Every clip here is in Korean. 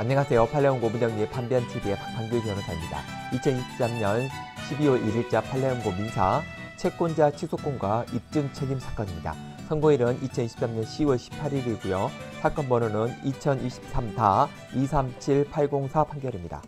안녕하세요. 팔레온 고문정리의 판변 TV의 박판규 변호사입니다. 2023년 12월 1일자 팔레온고 민사 채권자 취소권과 입증 책임 사건입니다. 선고일은 2023년 10월 18일이고요. 사건 번호는 2023-237804 판결입니다.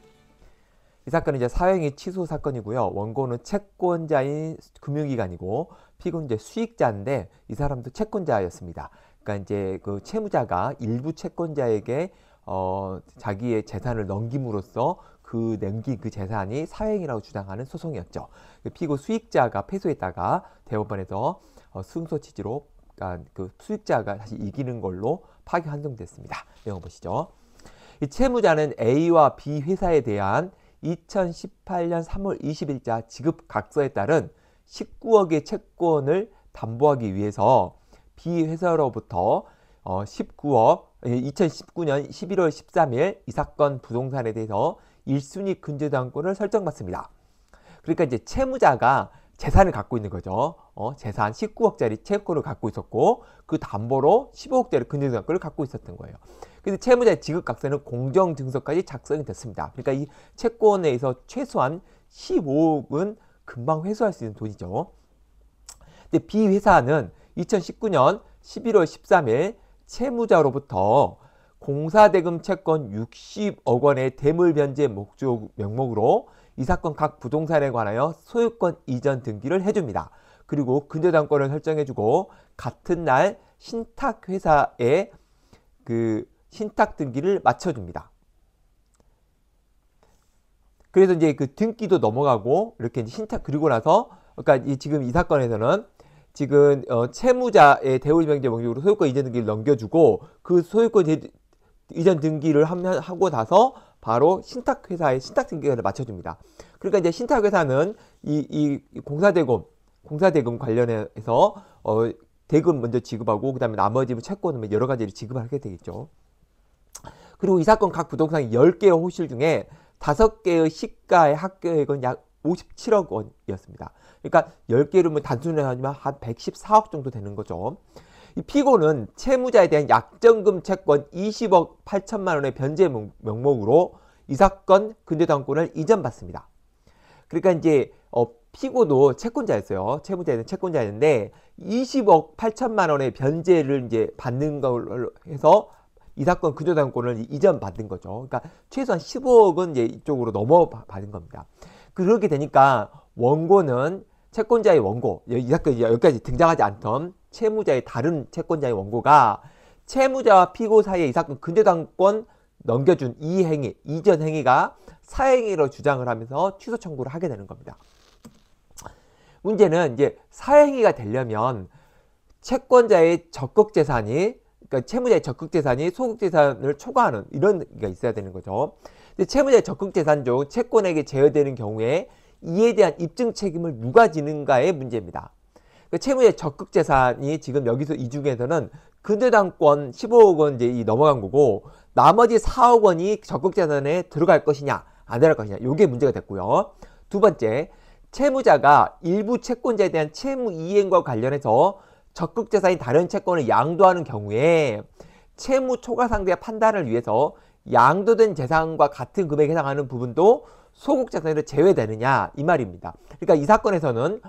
이 사건은 이제 사행위 취소 사건이고요. 원고는 채권자인 금융기관이고 피고는 이제 수익자인데 이 사람도 채권자였습니다. 그러니까 이제 그 채무자가 일부 채권자에게 어, 자기의 재산을 넘김으로써 그 냉기 그 재산이 사행이라고 주장하는 소송이었죠. 그 피고 수익자가 패소했다가 대법원에서 어, 승소 취지로 그러니까 그 수익자가 다시 이기는 걸로 파기 환송됐습니다. 내용 보시죠. 이 채무자는 A와 B 회사에 대한 2018년 3월 20일자 지급 각서에 따른 19억의 채권을 담보하기 위해서 B 회사로부터 어, 19억 2019년 11월 13일 이 사건 부동산에 대해서 1순위 근저당권을 설정받습니다. 그러니까 이제 채무자가 재산을 갖고 있는 거죠. 어, 재산 19억짜리 채권을 갖고 있었고 그 담보로 15억짜리 근저당권을 갖고 있었던 거예요. 근데 채무자의 지급각세는 공정증서까지 작성이 됐습니다. 그러니까 이 채권에서 최소한 15억은 금방 회수할 수 있는 돈이죠. 근데 B 회사는 2019년 11월 13일 채무자로부터 공사대금 채권 60억 원의 대물 변제 목적 명목으로 이 사건 각 부동산에 관하여 소유권 이전 등기를 해줍니다. 그리고 근저당권을 설정해주고 같은 날 신탁회사에 그 신탁 등기를 맞춰줍니다. 그래서 이제 그 등기도 넘어가고 이렇게 신탁 그리고 나서 그러니까 지금 이 사건에서는 지금 어, 채무자의 대우집행제 목적으로 소유권 이전 등기를 넘겨주고 그 소유권 제, 이전 등기를 하면, 하고 나서 바로 신탁회사의 신탁등기를 맞춰줍니다. 그러니까 이제 신탁회사는 이, 이 공사대금, 공사대금 관련해서 어, 대금 먼저 지급하고 그 다음에 나머지 뭐 채권은 뭐 여러 가지를 지급하게 을 되겠죠. 그리고 이 사건 각 부동산 10개의 호실 중에 5개의 시가의 합계액은 약 57억 원이었습니다. 그러니까 10개로 단순히 하지만 한 114억 정도 되는 거죠. 이 피고는 채무자에 대한 약정금 채권 20억 8천만 원의 변제 명목으로 이 사건 근저당권을 이전받습니다. 그러니까 이제 어, 피고도 채권자였어요. 채무자에 대한 채권자였는데 20억 8천만 원의 변제를 이제 받는 걸로 해서 이 사건 근저당권을 이전 받은 거죠. 그러니까 최소한 15억은 이제 이쪽으로 넘어 받은 겁니다. 그렇게 되니까 원고는 채권자의 원고, 이 사건 여기까지 등장하지 않던 채무자의 다른 채권자의 원고가 채무자와 피고 사이에 이 사건 근저당권 넘겨준 이 행위, 이전 행위가 사행위로 주장을 하면서 취소 청구를 하게 되는 겁니다. 문제는 이제 사행위가 되려면 채권자의 적극 재산이 그러니까 채무자의 적극 재산이 소극 재산을 초과하는 이런 게 있어야 되는 거죠. 채무자의 적극 재산 중 채권에게 제외되는 경우에 이에 대한 입증 책임을 누가 지는가의 문제입니다. 그 채무의 적극 재산이 지금 여기서 이 중에서는 근저당권 15억 원 이제 넘어간 거고 나머지 4억 원이 적극 재산에 들어갈 것이냐 안 들어갈 것이냐 이게 문제가 됐고요. 두 번째 채무자가 일부 채권자에 대한 채무 이행과 관련해서 적극 재산인 다른 채권을 양도하는 경우에 채무 초과 상대 판단을 위해서 양도된 재산과 같은 금액에 해당하는 부분도 소극 재산으로 제외되느냐 이 말입니다. 그러니까 이 사건에서는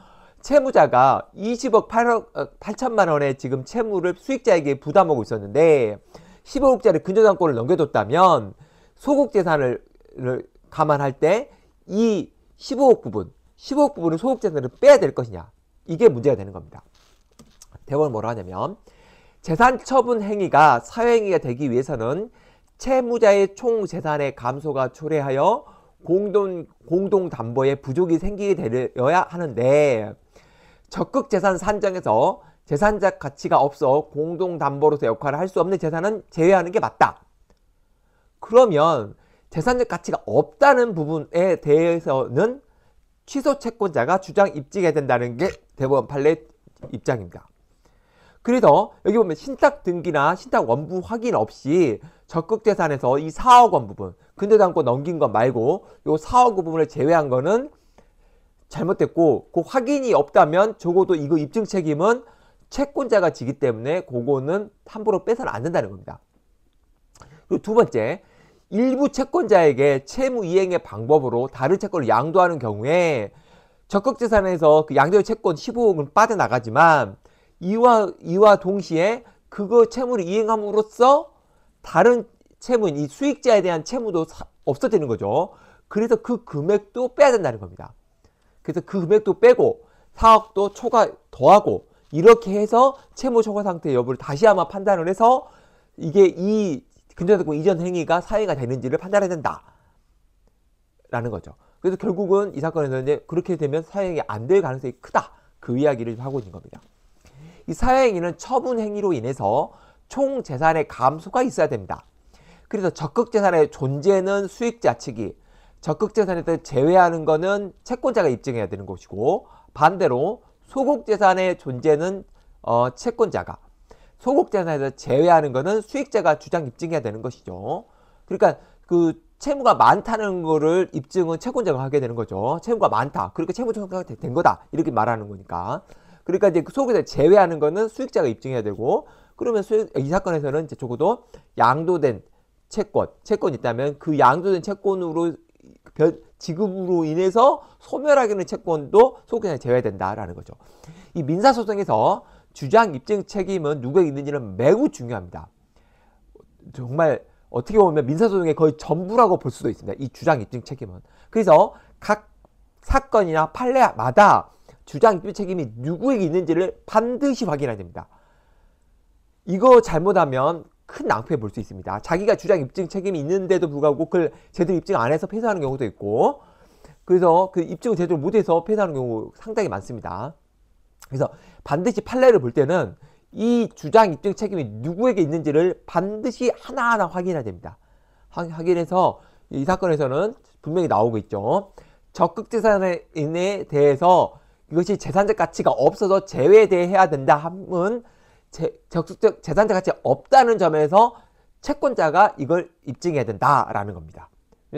채무자가 20억 8억 8천만 어, 원의 지금 채무를 수익자에게 부담하고 있었는데 15억짜리 근저당권을 넘겨줬다면 소극 재산을 감안할 때 이 15억 부분, 15억 부분을 소극 재산으 빼야 될 것이냐 이게 문제가 되는 겁니다. 대법원 뭐라 하냐면 재산 처분 행위가 사회행위가 되기 위해서는 채무자의 총 재산의 감소가 초래하여 공동, 공동 담보에 부족이 생기게 되어야 하는데 적극 재산 산정에서 재산적 가치가 없어 공동 담보로서 역할을 할 수 없는 재산은 제외하는 게 맞다. 그러면 재산적 가치가 없다는 부분에 대해서는 취소 채권자가 주장 입증해야 된다는 게 대법원 판례 입장입니다. 그래서 여기 보면 신탁 등기나 신탁 원부 확인 없이 적극 재산에서 이 4억 원 부분 근데 담고 넘긴 거 말고 요 4억 부분을 제외한 거는 잘못됐고 그 확인이 없다면 적어도 이거 입증 책임은 채권자가 지기 때문에 그거는 함부로 뺏어는 안 된다는 겁니다. 그리고 두 번째, 일부 채권자에게 채무 이행의 방법으로 다른 채권을 양도하는 경우에 적극 재산에서 그양도 채권 15억은 빠져나가지만 이와 이와 동시에 그거 채무를 이행함으로써 다른 채무인 이 수익자에 대한 채무도 없어지는 거죠. 그래서 그 금액도 빼야 된다는 겁니다. 그래서 그 금액도 빼고 사억도 초과 더하고 이렇게 해서 채무 초과 상태 여부를 다시 아마 판단을 해서 이게 이 근저당권 이전 행위가 사회가 되는지를 판단해야 된다. 라는 거죠. 그래서 결국은 이 사건에서 이제 그렇게 되면 사회행위 안될 가능성이 크다. 그 이야기를 하고 있는 겁니다. 이 사회행위는 처분 행위로 인해서 총 재산의 감소가 있어야 됩니다. 그래서 적극 재산의 존재는 수익자 측이 적극 재산에 대해 제외하는 것은 채권자가 입증해야 되는 것이고 반대로 소극 재산의 존재는 어, 채권자가 소극 재산에 대해 제외하는 것은 수익자가 주장 입증해야 되는 것이죠. 그러니까 그 채무가 많다는 것을 입증은 채권자가 하게 되는 거죠. 채무가 많다. 그렇게 채무 청구가 된 거다. 이렇게 말하는 거니까. 그러니까 이제 그 소극에 제외하는 것은 수익자가 입증해야 되고 그러면 수익, 이 사건에서는 이제 적어도 양도된 채권, 채권 있다면 그 양도된 채권으로 지급으로 인해서 소멸하게 되 채권도 소유권에 제외된다라는 거죠. 이 민사소송에서 주장 입증 책임은 누구에 있는지는 매우 중요합니다. 정말 어떻게 보면 민사소송의 거의 전부라고 볼 수도 있습니다. 이 주장 입증 책임은. 그래서 각 사건이나 판례마다 주장 입증 책임이 누구에게 있는지를 반드시 확인해야 됩니다. 이거 잘못하면 큰 낭패 볼수 있습니다. 자기가 주장 입증 책임이 있는데도 불구하고 그걸 제대로 입증 안 해서 폐쇄하는 경우도 있고 그래서 그 입증을 제대로 못해서 폐쇄하는 경우 상당히 많습니다. 그래서 반드시 판례를 볼 때는 이 주장 입증 책임이 누구에게 있는지를 반드시 하나하나 확인해야 됩니다. 확인해서 이 사건에서는 분명히 나오고 있죠. 적극 재산에 대해서 이것이 재산적 가치가 없어서 제외돼야 된다 함은 제, 적극적 재산세 가치 없다는 점에서 채권자가 이걸 입증해야 된다라는 겁니다.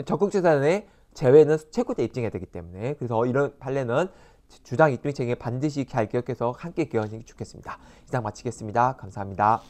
적극 재산의 제외는 채권자 입증해야 되기 때문에 그래서 이런 판례는 주장 입증 책에 반드시 잘 기억해서 함께 기억하시는 게 좋겠습니다. 이상 마치겠습니다. 감사합니다.